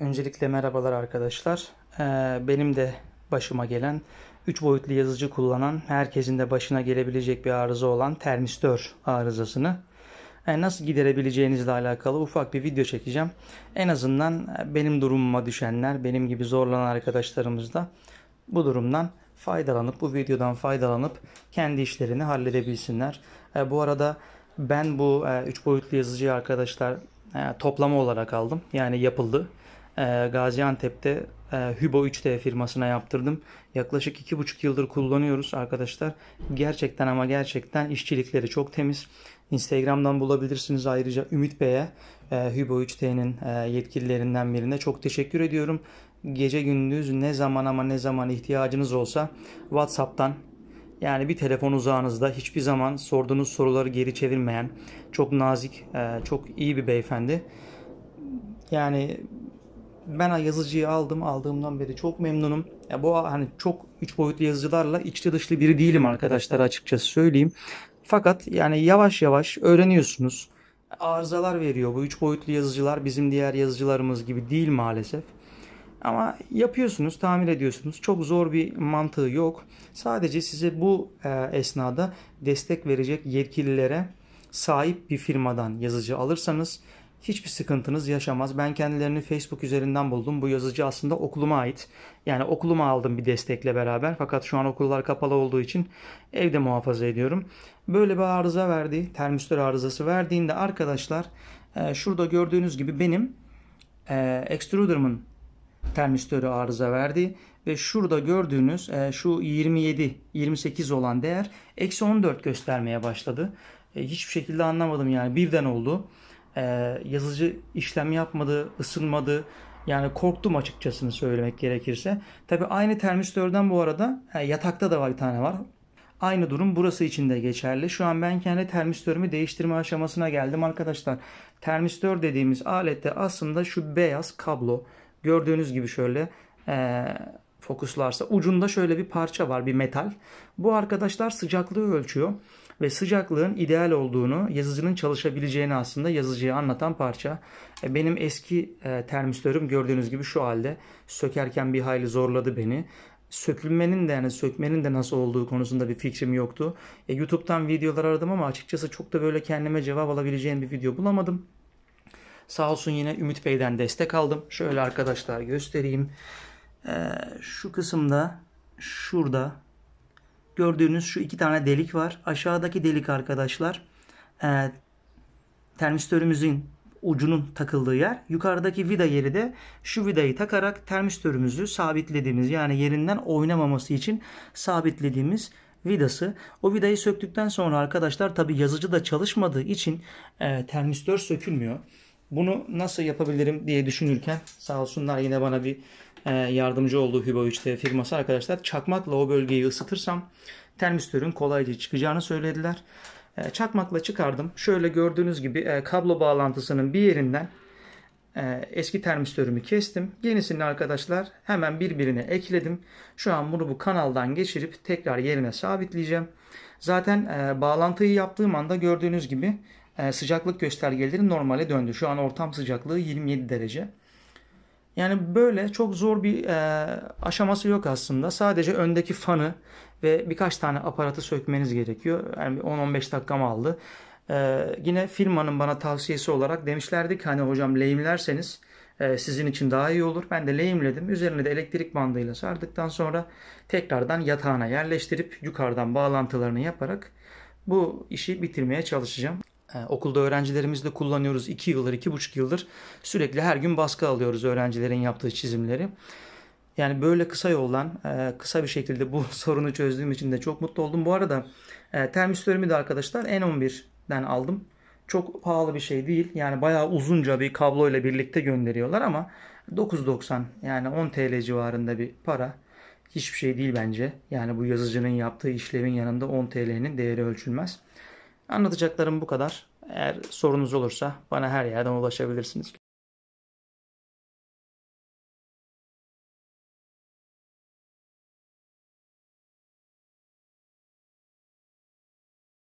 Öncelikle merhabalar arkadaşlar. Ee, benim de başıma gelen 3 boyutlu yazıcı kullanan herkesin de başına gelebilecek bir arıza olan termistör arızasını e, nasıl giderebileceğinizle alakalı ufak bir video çekeceğim. En azından e, benim durumuma düşenler, benim gibi zorlanan arkadaşlarımız da bu durumdan faydalanıp, bu videodan faydalanıp kendi işlerini halledebilsinler. E, bu arada ben bu 3 boyutlu yazıcıyı arkadaşlar toplama olarak aldım. Yani yapıldı e, Gaziantep'te e, Hübo 3D firmasına yaptırdım. Yaklaşık 2,5 yıldır kullanıyoruz arkadaşlar. Gerçekten ama gerçekten işçilikleri çok temiz. Instagram'dan bulabilirsiniz ayrıca Ümit Bey'e e, Hübo 3D'nin e, yetkililerinden birine çok teşekkür ediyorum. Gece gündüz ne zaman ama ne zaman ihtiyacınız olsa WhatsApp'tan yani bir telefon uzağınızda hiçbir zaman sorduğunuz soruları geri çevirmeyen çok nazik, e, çok iyi bir beyefendi. Yani ben yazıcıyı aldım. Aldığımdan beri çok memnunum. Ya bu hani çok üç boyutlu yazıcılarla içli dışlı biri değilim arkadaşlar açıkçası söyleyeyim. Fakat yani yavaş yavaş öğreniyorsunuz. Arızalar veriyor bu üç boyutlu yazıcılar bizim diğer yazıcılarımız gibi değil maalesef. Ama yapıyorsunuz, tamir ediyorsunuz. Çok zor bir mantığı yok. Sadece size bu e, esnada destek verecek yetkililere sahip bir firmadan yazıcı alırsanız hiçbir sıkıntınız yaşamaz. Ben kendilerini Facebook üzerinden buldum. Bu yazıcı aslında okuluma ait. Yani okuluma aldım bir destekle beraber. Fakat şu an okullar kapalı olduğu için evde muhafaza ediyorum. Böyle bir arıza verdi. Termistör arızası verdiğinde arkadaşlar e, şurada gördüğünüz gibi benim e, extruder'ımın termistörü arıza verdi ve şurada gördüğünüz e, şu 27 28 olan değer eksi 14 göstermeye başladı. Hiçbir şekilde anlamadım yani birden oldu e, yazıcı işlem yapmadı, ısınmadı. Yani korktum açıkçasını söylemek gerekirse. Tabi aynı termistörden bu arada e, yatakta da var bir tane var. Aynı durum burası için de geçerli. Şu an ben kendi termistörümü değiştirme aşamasına geldim arkadaşlar. Termistör dediğimiz alette aslında şu beyaz kablo. Gördüğünüz gibi şöyle e, fokuslarsa ucunda şöyle bir parça var bir metal. Bu arkadaşlar sıcaklığı ölçüyor ve sıcaklığın ideal olduğunu yazıcının çalışabileceğini aslında yazıcıya anlatan parça. E, benim eski e, termistörüm gördüğünüz gibi şu halde sökerken bir hayli zorladı beni sökülmenin de yani sökmenin de nasıl olduğu konusunda bir fikrim yoktu. E, YouTube'dan videolar aradım ama açıkçası çok da böyle kendime cevap alabileceğim bir video bulamadım. Sağolsun yine Ümit Bey'den destek aldım. Şöyle arkadaşlar göstereyim. Ee, şu kısımda şurada gördüğünüz şu iki tane delik var. Aşağıdaki delik arkadaşlar e, termistörümüzün ucunun takıldığı yer. Yukarıdaki vida yeri de şu vidayı takarak termistörümüzü sabitlediğimiz yani yerinden oynamaması için sabitlediğimiz vidası. O vidayı söktükten sonra arkadaşlar tabi yazıcı da çalışmadığı için e, termistör sökülmüyor. Bunu nasıl yapabilirim diye düşünürken sağ olsunlar yine bana bir ee, yardımcı olduğu Hübo 3D firması arkadaşlar çakmakla o bölgeyi ısıtırsam termistörün kolayca çıkacağını söylediler. Ee, çakmakla çıkardım. Şöyle gördüğünüz gibi e, kablo bağlantısının bir yerinden e, eski termistörümü kestim. Yenisini arkadaşlar hemen birbirine ekledim. Şu an bunu bu kanaldan geçirip tekrar yerine sabitleyeceğim. Zaten e, bağlantıyı yaptığım anda gördüğünüz gibi sıcaklık göstergeleri normale döndü. Şu an ortam sıcaklığı 27 derece. Yani böyle çok zor bir e, aşaması yok aslında. Sadece öndeki fanı ve birkaç tane aparatı sökmeniz gerekiyor. Yani 10-15 dakikamı aldı. E, yine firmanın bana tavsiyesi olarak demişlerdi ki hani hocam lehimlerseniz e, sizin için daha iyi olur. Ben de lehimledim. Üzerine de elektrik bandıyla sardıktan sonra tekrardan yatağına yerleştirip yukarıdan bağlantılarını yaparak bu işi bitirmeye çalışacağım. E, okulda öğrencilerimizle kullanıyoruz. 2 yıldır, 2,5 yıldır sürekli her gün baskı alıyoruz öğrencilerin yaptığı çizimleri. Yani böyle kısa yoldan e, kısa bir şekilde bu sorunu çözdüğüm için de çok mutlu oldum. Bu arada e, termistörümü de arkadaşlar N11'den aldım. Çok pahalı bir şey değil. Yani bayağı uzunca bir kablo ile birlikte gönderiyorlar ama 9.90 yani 10 TL civarında bir para. Hiçbir şey değil bence. Yani bu yazıcının yaptığı işlemin yanında 10 TL'nin değeri ölçülmez. Anlatacaklarım bu kadar. Eğer sorunuz olursa bana her yerden ulaşabilirsiniz.